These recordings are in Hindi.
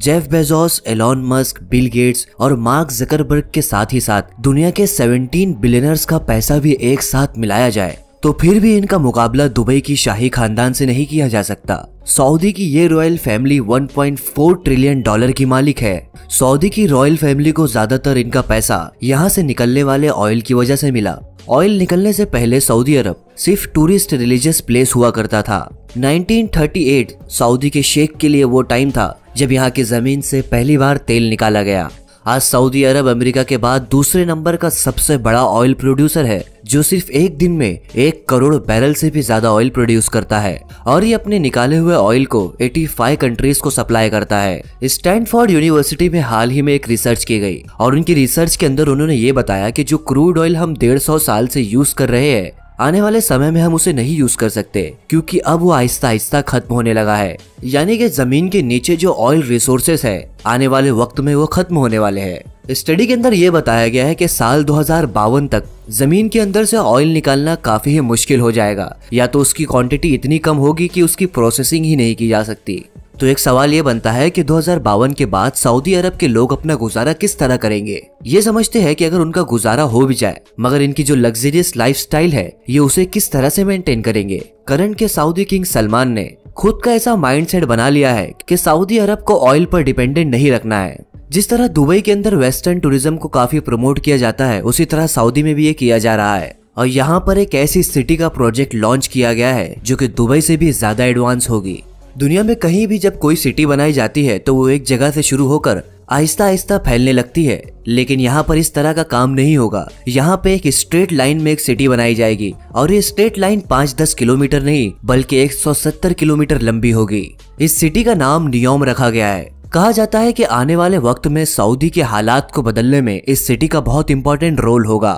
Jeff Bezos Elon Musk Bill Gates और मार्क जकरबर्ग के साथ ही साथ दुनिया के 17 बिलियनर्स का पैसा भी एक साथ मिलाया जाए तो फिर भी इनका मुकाबला दुबई की शाही खानदान से नहीं किया जा सकता सऊदी की ये रॉयल फैमिली 1.4 ट्रिलियन डॉलर की मालिक है सऊदी की रॉयल फैमिली को ज्यादातर इनका पैसा यहाँ से निकलने वाले ऑयल की वजह से मिला ऑयल निकलने से पहले सऊदी अरब सिर्फ टूरिस्ट रिलीजियस प्लेस हुआ करता था 1938 सऊदी के शेख के लिए वो टाइम था जब यहाँ की जमीन से पहली बार तेल निकाला गया आज सऊदी अरब अमेरिका के बाद दूसरे नंबर का सबसे बड़ा ऑयल प्रोड्यूसर है जो सिर्फ एक दिन में एक करोड़ बैरल से भी ज्यादा ऑयल प्रोड्यूस करता है और ये अपने निकाले हुए ऑयल को 85 कंट्रीज को सप्लाई करता है स्टैनफोर्ड यूनिवर्सिटी में हाल ही में एक रिसर्च की गई और उनकी रिसर्च के अंदर उन्होंने ये बताया कि जो क्रूड ऑयल हम डेढ़ सौ साल से यूज कर रहे हैं आने वाले समय में हम उसे नहीं यूज कर सकते क्योंकि अब वो आहिस्ता आहिस्ता खत्म होने लगा है यानी कि जमीन के नीचे जो ऑयल रिसोर्सेस है आने वाले वक्त में वो खत्म होने वाले हैं स्टडी के अंदर ये बताया गया है कि साल दो तक जमीन के अंदर से ऑयल निकालना काफी ही मुश्किल हो जाएगा या तो उसकी क्वांटिटी इतनी कम होगी कि उसकी प्रोसेसिंग ही नहीं की जा सकती तो एक सवाल ये बनता है कि दो के बाद सऊदी अरब के लोग अपना गुजारा किस तरह करेंगे ये समझते हैं कि अगर उनका गुजारा हो भी जाए मगर इनकी जो लग्जरियस लाइफ है ये उसे किस तरह से मेंटेन करेंगे करंट के सऊदी किंग सलमान ने खुद का ऐसा माइंडसेट बना लिया है कि सऊदी अरब को ऑयल पर डिपेंडेंट नहीं रखना है जिस तरह दुबई के अंदर वेस्टर्न टूरिज्म को काफी प्रमोट किया जाता है उसी तरह सऊदी में भी ये किया जा रहा है और यहाँ पर एक ऐसी सिटी का प्रोजेक्ट लॉन्च किया गया है जो कि दुबई से भी ज्यादा एडवांस होगी दुनिया में कहीं भी जब कोई सिटी बनाई जाती है तो वो एक जगह से शुरू होकर आहिस्ता आहिस्ता फैलने लगती है लेकिन यहाँ पर इस तरह का काम नहीं होगा यहाँ पे एक स्ट्रेट लाइन में एक सिटी बनाई जाएगी और ये स्ट्रेट लाइन पाँच दस किलोमीटर नहीं बल्कि 170 किलोमीटर लंबी होगी इस सिटी का नाम नियोम रखा गया है कहा जाता है कि आने वाले वक्त में सऊदी के हालात को बदलने में इस सिटी का बहुत इंपॉर्टेंट रोल होगा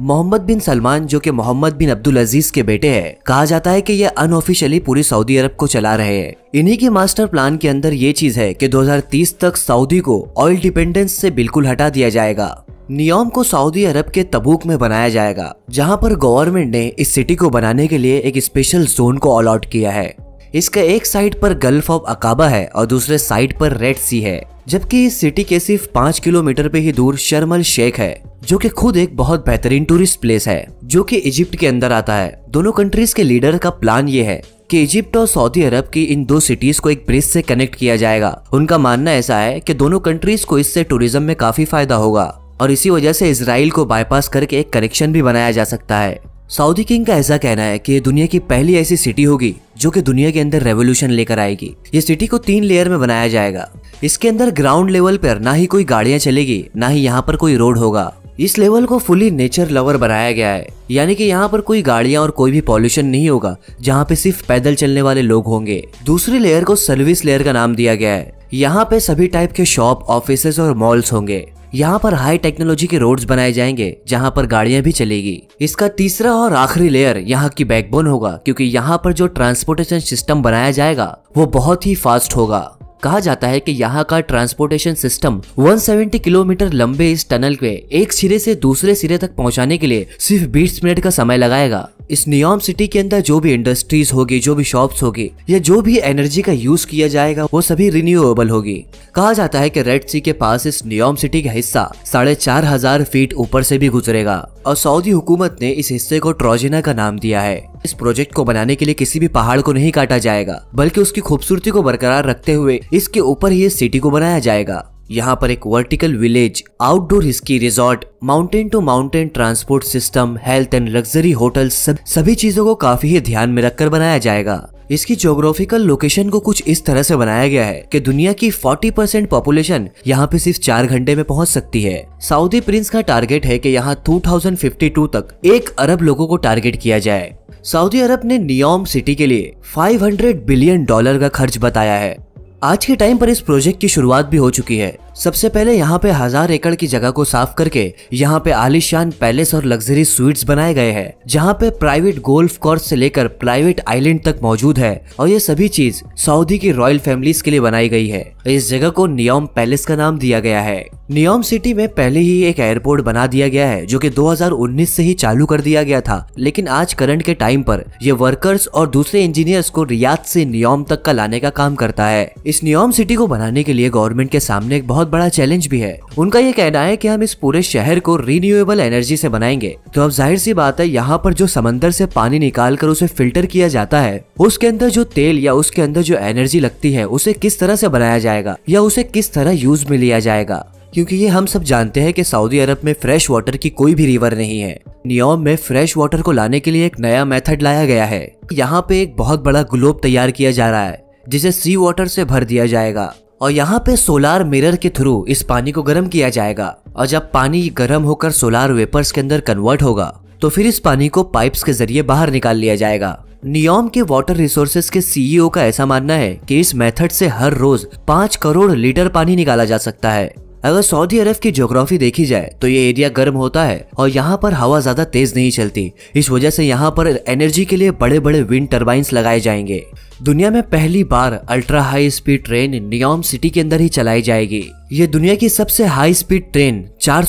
मोहम्मद बिन सलमान जो कि मोहम्मद बिन अब्दुल अजीज के बेटे हैं कहा जाता है कि ये अनऑफिशियली पूरी सऊदी अरब को चला रहे हैं इन्हीं के मास्टर प्लान के अंदर ये चीज है कि 2030 तक सऊदी को ऑयल डिपेंडेंस से बिल्कुल हटा दिया जाएगा नियोम को सऊदी अरब के तबूक में बनाया जाएगा जहां पर गवर्नमेंट ने इस सिटी को बनाने के लिए एक स्पेशल जोन को अलॉट किया है इसका एक साइड पर गल्फ ऑफ अकाबा है और दूसरे साइड पर रेड सी है जबकि इस सिटी के सिर्फ पाँच किलोमीटर पे ही दूर शर्मल शेख है जो कि खुद एक बहुत बेहतरीन टूरिस्ट प्लेस है जो कि इजिप्ट के अंदर आता है दोनों कंट्रीज के लीडर का प्लान ये है कि इजिप्ट और सऊदी अरब की इन दो सिटीज को एक ब्रिज से कनेक्ट किया जाएगा उनका मानना ऐसा है कि दोनों कंट्रीज को इससे टूरिज्म में काफी फायदा होगा और इसी वजह से इसराइल को बाईपास करके एक कनेक्शन भी बनाया जा सकता है सऊदी किंग का ऐसा कहना है कि ये दुनिया की पहली ऐसी सिटी होगी जो कि दुनिया के अंदर रेवोल्यूशन लेकर आएगी ये सिटी को तीन लेयर में बनाया जाएगा इसके अंदर ग्राउंड लेवल पर ना ही कोई गाड़ियां चलेगी ना ही यहाँ पर कोई रोड होगा इस लेवल को फुली नेचर लवर बनाया गया है यानी कि यहाँ पर कोई गाड़ियाँ और कोई भी पॉल्यूशन नहीं होगा जहाँ पे सिर्फ पैदल चलने वाले लोग होंगे दूसरी लेयर को सर्विस लेयर का नाम दिया गया है यहाँ पे सभी टाइप के शॉप ऑफिस और मॉल्स होंगे यहाँ पर हाई टेक्नोलॉजी के रोड्स बनाए जाएंगे जहाँ पर गाड़ियां भी चलेगी इसका तीसरा और आखिरी लेयर यहाँ की बैकबोन होगा क्योंकि यहाँ पर जो ट्रांसपोर्टेशन सिस्टम बनाया जाएगा वो बहुत ही फास्ट होगा कहा जाता है कि यहाँ का ट्रांसपोर्टेशन सिस्टम 170 किलोमीटर लंबे इस टनल के एक सिरे से दूसरे सिरे तक पहुँचाने के लिए सिर्फ 20 मिनट का समय लगाएगा इस नियॉम सिटी के अंदर जो भी इंडस्ट्रीज होगी जो भी शॉप्स होगी या जो भी एनर्जी का यूज किया जाएगा वो सभी रिन्यूएबल होगी कहा जाता है कि रेड सी के पास इस नियॉम सिटी का हिस्सा साढ़े चार हजार फीट ऊपर से भी गुजरेगा और सऊदी हुकूमत ने इस हिस्से को ट्रोजिना का नाम दिया है इस प्रोजेक्ट को बनाने के लिए किसी भी पहाड़ को नहीं काटा जाएगा बल्कि उसकी खूबसूरती को बरकरार रखते हुए इसके ऊपर ही इस सिटी को बनाया जाएगा यहाँ पर एक vertical village outdoor ski resort mountain to mountain transport system health and luxury hotel सब सभी चीजों को काफी ही ध्यान में रखकर बनाया जाएगा इसकी जोग्राफिकल लोकेशन को कुछ इस तरह से बनाया गया है कि दुनिया की 40 परसेंट पॉपुलेशन यहाँ पे सिर्फ चार घंटे में पहुँच सकती है सऊदी प्रिंस का टारगेट है कि यहाँ 2052 तक एक अरब लोगों को टारगेट किया जाए सऊदी अरब ने नियोम सिटी के लिए 500 बिलियन डॉलर का खर्च बताया है आज के टाइम पर इस प्रोजेक्ट की शुरुआत भी हो चुकी है सबसे पहले यहाँ पे हजार एकड़ की जगह को साफ करके यहाँ पे आलिशान पैलेस और लग्जरी स्वीट्स बनाए गए हैं जहाँ पे प्राइवेट गोल्फ कोर्स से लेकर प्राइवेट आइलैंड तक मौजूद है और ये सभी चीज सऊदी की रॉयल फैमिलीज के लिए बनाई गई है इस जगह को नियोम पैलेस का नाम दिया गया है नियोम सिटी में पहले ही एक एयरपोर्ट बना दिया गया है जो कि 2019 से ही चालू कर दिया गया था लेकिन आज करंट के टाइम पर ये वर्कर्स और दूसरे इंजीनियर्स को रियाद से नियोम तक का लाने का काम करता है इस नियोम सिटी को बनाने के लिए गवर्नमेंट के सामने एक बहुत बहुत बड़ा चैलेंज भी है उनका ये कहना है कि हम इस पूरे शहर को रिन्यूएबल एनर्जी से बनाएंगे तो अब जाहिर सी बात है यहाँ पर जो समंदर से पानी निकाल कर उसे फिल्टर किया जाता है उसके अंदर जो तेल या उसके अंदर जो एनर्जी लगती है उसे किस तरह से बनाया जाएगा या उसे किस तरह यूज में लिया जाएगा क्योंकि ये हम सब जानते हैं कि सऊदी अरब में फ्रेश वाटर की कोई भी रिवर नहीं है नियोम में फ्रेश वाटर को लाने के लिए एक नया मेथड लाया गया है यहाँ पे एक बहुत बड़ा ग्लोब तैयार किया जा रहा है जिसे सी वाटर से भर दिया जाएगा और यहाँ पे सोलार मिरर के थ्रू इस पानी को गर्म किया जाएगा और जब पानी गर्म होकर सोलार वेपर्स के अंदर कन्वर्ट होगा तो फिर इस पानी को पाइप्स के जरिए बाहर निकाल लिया जाएगा नियोम के वाटर रिसोर्सेज के सीईओ e का ऐसा मानना है कि इस मेथड से हर रोज पाँच करोड़ लीटर पानी निकाला जा सकता है अगर सऊदी अरब की ज्योग्राफी देखी जाए तो ये एरिया गर्म होता है और यहाँ पर हवा ज्यादा तेज नहीं चलती इस वजह से यहाँ पर एनर्जी के लिए बड़े बड़े विंड टर्बाइंस लगाए जाएंगे दुनिया में पहली बार ultra high speed train Neom city के अंदर ही चलाई जाएगी ये दुनिया की सबसे हाई स्पीड ट्रेन चार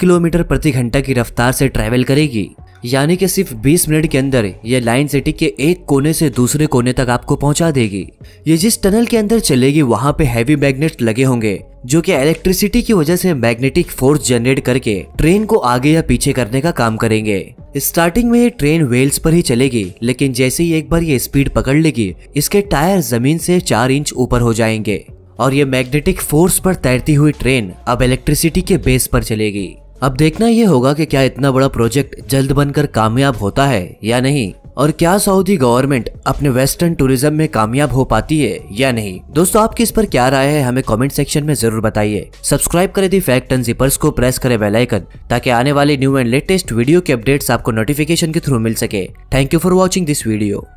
किलोमीटर प्रति घंटा की रफ्तार से ट्रेवल करेगी यानी कि सिर्फ 20 मिनट के अंदर यह लाइन सिटी के एक कोने से दूसरे कोने तक आपको पहुंचा देगी ये जिस टनल के अंदर चलेगी वहाँ पे हैवी मैग्नेट लगे होंगे जो कि इलेक्ट्रिसिटी की वजह से मैग्नेटिक फोर्स जनरेट करके ट्रेन को आगे या पीछे करने का काम करेंगे स्टार्टिंग में ये ट्रेन व्हील्स पर ही चलेगी लेकिन जैसे ही एक बार ये स्पीड पकड़ लेगी इसके टायर जमीन से चार इंच ऊपर हो जाएंगे और ये मैग्नेटिक फोर्स पर तैरती हुई ट्रेन अब इलेक्ट्रिसिटी के बेस पर चलेगी अब देखना यह होगा कि क्या इतना बड़ा प्रोजेक्ट जल्द बनकर कामयाब होता है या नहीं और क्या सऊदी गवर्नमेंट अपने वेस्टर्न टूरिज्म में कामयाब हो पाती है या नहीं दोस्तों आपकी इस पर क्या राय है हमें कमेंट सेक्शन में जरूर बताइए सब्सक्राइब करें दी फैक्ट एंड जिपर्स को प्रेस करें बेल आइकन ताकि आने वाले न्यू एंड लेटेस्ट वीडियो के अपडेट्स आपको नोटिफिकेशन के थ्रू मिल सके thank you for watching this video